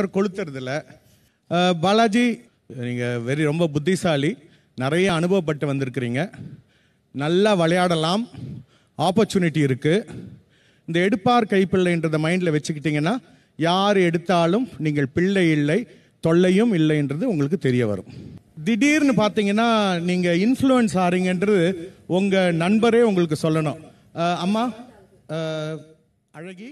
ஒருத்தர் கொளுத்துறதில்ல பாலாஜி நீங்கள் வெரி ரொம்ப புத்திசாலி நிறைய அனுபவப்பட்டு வந்திருக்கிறீங்க நல்லா விளையாடலாம் ஆப்பர்ச்சுனிட்டி இருக்குது இந்த எடுப்பார் கைப்பிள்ளைன்றத மைண்டில் வச்சுக்கிட்டிங்கன்னா யார் எடுத்தாலும் நீங்கள் பிள்ளை இல்லை தொல்லையும் இல்லைன்றது உங்களுக்கு தெரிய வரும் திடீர்னு பார்த்தீங்கன்னா நீங்கள் இன்ஃப்ளூயன்ஸ் ஆறீங்கன்றது உங்கள் நண்பரே உங்களுக்கு சொல்லணும் அம்மா அழகி